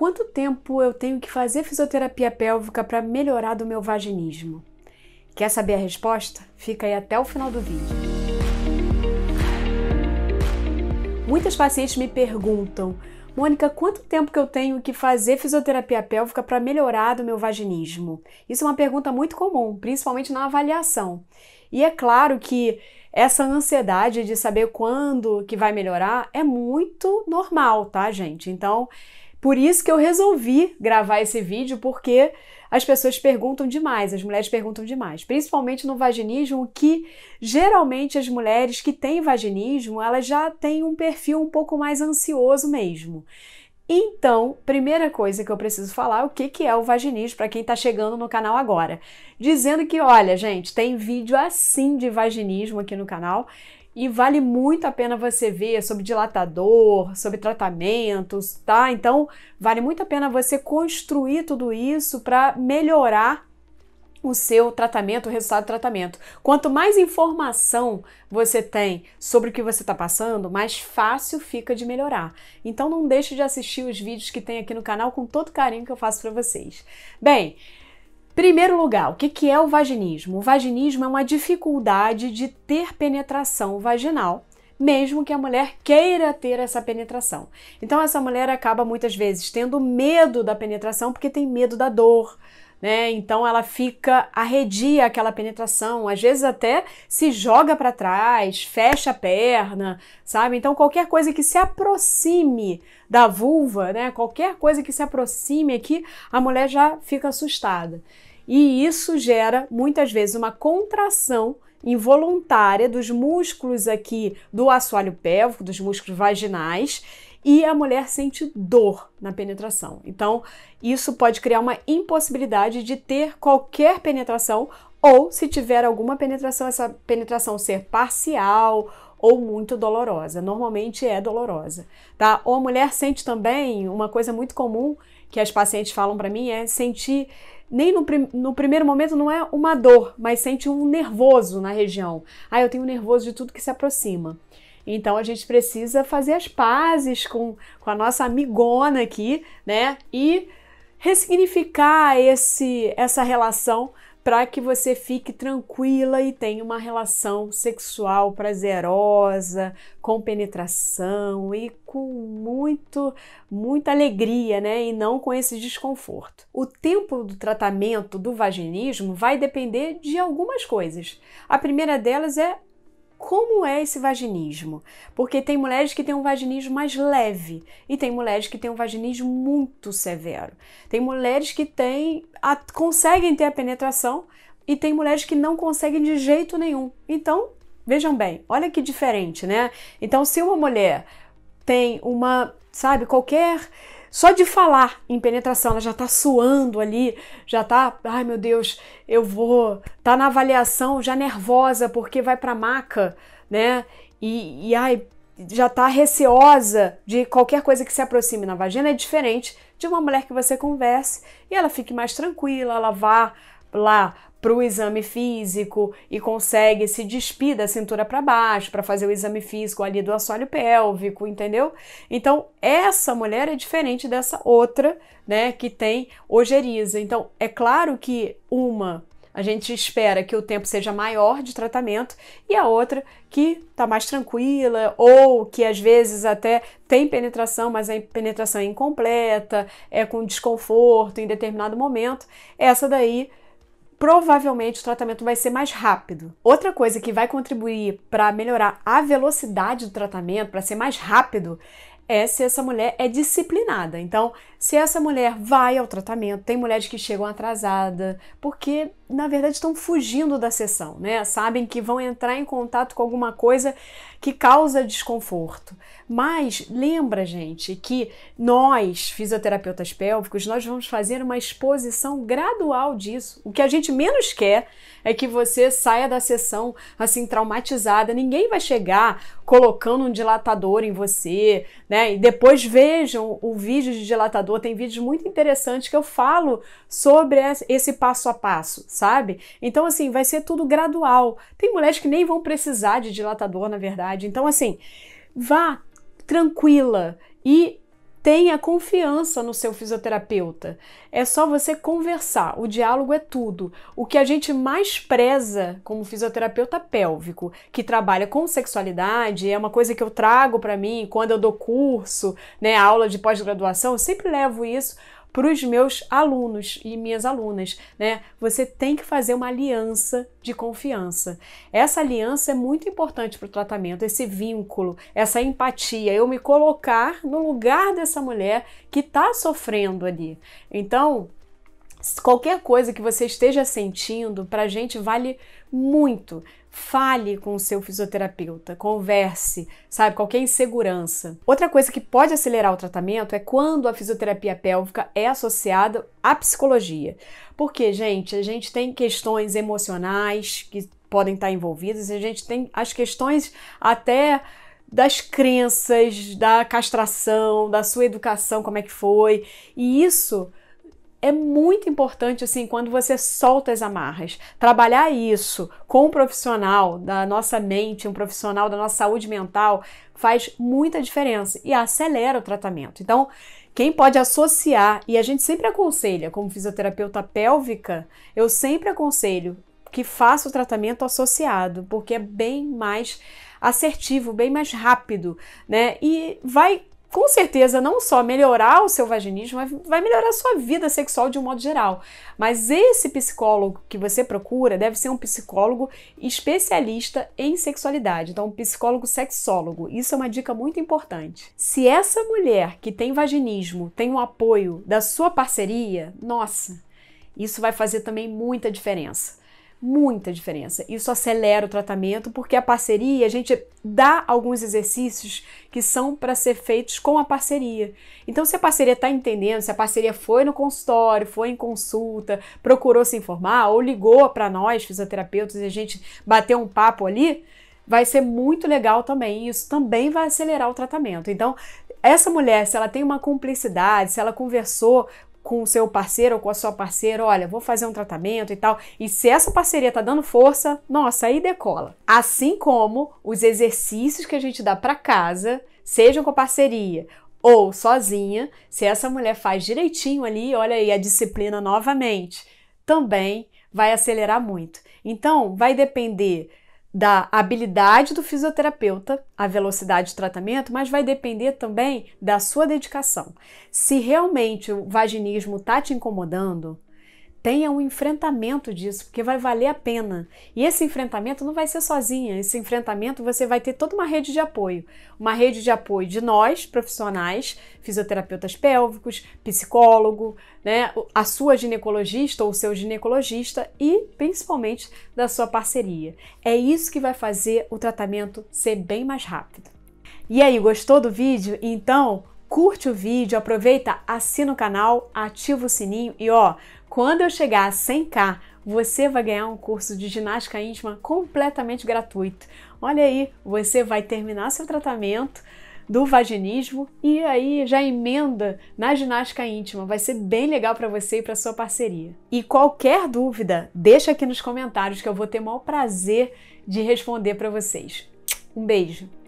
quanto tempo eu tenho que fazer fisioterapia pélvica para melhorar do meu vaginismo? Quer saber a resposta? Fica aí até o final do vídeo. Muitas pacientes me perguntam: Mônica, quanto tempo que eu tenho que fazer fisioterapia pélvica para melhorar do meu vaginismo? Isso é uma pergunta muito comum, principalmente na avaliação. E é claro que essa ansiedade de saber quando que vai melhorar é muito normal, tá, gente? Então, por isso que eu resolvi gravar esse vídeo, porque as pessoas perguntam demais, as mulheres perguntam demais, principalmente no vaginismo, que geralmente as mulheres que têm vaginismo, elas já têm um perfil um pouco mais ansioso mesmo. Então, primeira coisa que eu preciso falar, o que, que é o vaginismo para quem está chegando no canal agora. Dizendo que, olha, gente, tem vídeo assim de vaginismo aqui no canal e vale muito a pena você ver sobre dilatador, sobre tratamentos, tá? Então, vale muito a pena você construir tudo isso para melhorar o seu tratamento, o resultado do tratamento. Quanto mais informação você tem sobre o que você está passando, mais fácil fica de melhorar. Então não deixe de assistir os vídeos que tem aqui no canal com todo carinho que eu faço para vocês. Bem, Primeiro lugar, o que é o vaginismo? O vaginismo é uma dificuldade de ter penetração vaginal, mesmo que a mulher queira ter essa penetração. Então, essa mulher acaba muitas vezes tendo medo da penetração porque tem medo da dor, né? Então ela fica arredia aquela penetração, às vezes até se joga para trás, fecha a perna, sabe? Então qualquer coisa que se aproxime da vulva, né? Qualquer coisa que se aproxime aqui, a mulher já fica assustada. E isso gera muitas vezes uma contração involuntária dos músculos aqui do assoalho pélvico, dos músculos vaginais, e a mulher sente dor na penetração. Então, isso pode criar uma impossibilidade de ter qualquer penetração ou se tiver alguma penetração, essa penetração ser parcial ou muito dolorosa. Normalmente é dolorosa, tá? Ou a mulher sente também uma coisa muito comum que as pacientes falam para mim é sentir nem no, prim no, primeiro momento não é uma dor, mas sente um nervoso na região. Ah, eu tenho nervoso de tudo que se aproxima. Então a gente precisa fazer as pazes com, com a nossa amigona aqui, né? E ressignificar esse, essa relação para que você fique tranquila e tenha uma relação sexual prazerosa, com penetração e com muito, muita alegria, né? E não com esse desconforto. O tempo do tratamento do vaginismo vai depender de algumas coisas. A primeira delas é como é esse vaginismo? Porque tem mulheres que têm um vaginismo mais leve e tem mulheres que têm um vaginismo muito severo. Tem mulheres que têm, a, conseguem ter a penetração e tem mulheres que não conseguem de jeito nenhum. Então, vejam bem, olha que diferente, né? Então, se uma mulher tem uma, sabe, qualquer só de falar em penetração, ela já tá suando ali, já tá, ai meu Deus, eu vou, tá na avaliação já nervosa porque vai pra maca, né? E, e ai, já tá receosa de qualquer coisa que se aproxime na vagina é diferente de uma mulher que você converse e ela fique mais tranquila, ela vá lá para o exame físico e consegue se despir da cintura para baixo para fazer o exame físico ali do assoalho pélvico, entendeu? Então, essa mulher é diferente dessa outra, né, que tem ojeriza. Então, é claro que uma a gente espera que o tempo seja maior de tratamento e a outra que está mais tranquila ou que às vezes até tem penetração, mas a penetração é incompleta, é com desconforto em determinado momento. Essa daí provavelmente o tratamento vai ser mais rápido. Outra coisa que vai contribuir para melhorar a velocidade do tratamento, para ser mais rápido, é se essa mulher é disciplinada. Então, se essa mulher vai ao tratamento, tem mulheres que chegam atrasada, porque na verdade estão fugindo da sessão, né? Sabem que vão entrar em contato com alguma coisa que causa desconforto. Mas lembra, gente, que nós, fisioterapeutas pélvicos, nós vamos fazer uma exposição gradual disso. O que a gente menos quer é que você saia da sessão assim traumatizada. Ninguém vai chegar colocando um dilatador em você, né? E depois vejam o vídeo de dilatador Criador, tem vídeos muito interessantes que eu falo sobre esse passo a passo, sabe? Então, assim, vai ser tudo gradual. Tem mulheres que nem vão precisar de dilatador, na verdade. Então, assim, vá tranquila e Tenha confiança no seu fisioterapeuta. É só você conversar. O diálogo é tudo. O que a gente mais preza como fisioterapeuta pélvico, que trabalha com sexualidade, é uma coisa que eu trago para mim quando eu dou curso, né, aula de pós-graduação, eu sempre levo isso para os meus alunos e minhas alunas, né? Você tem que fazer uma aliança de confiança. Essa aliança é muito importante para o tratamento, esse vínculo, essa empatia, eu me colocar no lugar dessa mulher que está sofrendo ali. Então, Qualquer coisa que você esteja sentindo, para a gente vale muito. Fale com o seu fisioterapeuta, converse, sabe? Qualquer insegurança. Outra coisa que pode acelerar o tratamento é quando a fisioterapia pélvica é associada à psicologia. Porque, gente, a gente tem questões emocionais que podem estar envolvidas, a gente tem as questões até das crenças, da castração, da sua educação, como é que foi. E isso é muito importante assim quando você solta as amarras. Trabalhar isso com um profissional da nossa mente, um profissional da nossa saúde mental, faz muita diferença e acelera o tratamento. Então, quem pode associar, e a gente sempre aconselha, como fisioterapeuta pélvica, eu sempre aconselho que faça o tratamento associado, porque é bem mais assertivo, bem mais rápido, né? E vai com certeza não só melhorar o seu vaginismo, vai melhorar a sua vida sexual de um modo geral. Mas esse psicólogo que você procura deve ser um psicólogo especialista em sexualidade, então um psicólogo sexólogo. Isso é uma dica muito importante. Se essa mulher que tem vaginismo tem o um apoio da sua parceria, nossa, isso vai fazer também muita diferença muita diferença. Isso acelera o tratamento, porque a parceria, a gente dá alguns exercícios que são para ser feitos com a parceria. Então, se a parceria está entendendo, se a parceria foi no consultório, foi em consulta, procurou se informar ou ligou para nós, fisioterapeutas, e a gente bateu um papo ali, vai ser muito legal também. Isso também vai acelerar o tratamento. Então, essa mulher, se ela tem uma cumplicidade, se ela conversou com o seu parceiro ou com a sua parceira, olha, vou fazer um tratamento e tal. E se essa parceria tá dando força, nossa, aí decola. Assim como os exercícios que a gente dá para casa, sejam com parceria ou sozinha, se essa mulher faz direitinho ali, olha aí a disciplina novamente, também vai acelerar muito. Então, vai depender da habilidade do fisioterapeuta, a velocidade de tratamento, mas vai depender também da sua dedicação. Se realmente o vaginismo está te incomodando, tenha um enfrentamento disso, porque vai valer a pena. E esse enfrentamento não vai ser sozinha, esse enfrentamento você vai ter toda uma rede de apoio, uma rede de apoio de nós, profissionais, fisioterapeutas pélvicos, psicólogo, né, a sua ginecologista ou o seu ginecologista e principalmente da sua parceria. É isso que vai fazer o tratamento ser bem mais rápido. E aí, gostou do vídeo? Então, curte o vídeo, aproveita, assina o canal, ativa o sininho e ó, quando eu chegar a 100k, você vai ganhar um curso de ginástica íntima completamente gratuito. Olha aí, você vai terminar seu tratamento do vaginismo e aí já emenda na ginástica íntima. Vai ser bem legal para você e para sua parceria. E qualquer dúvida, deixa aqui nos comentários que eu vou ter o maior prazer de responder para vocês. Um beijo.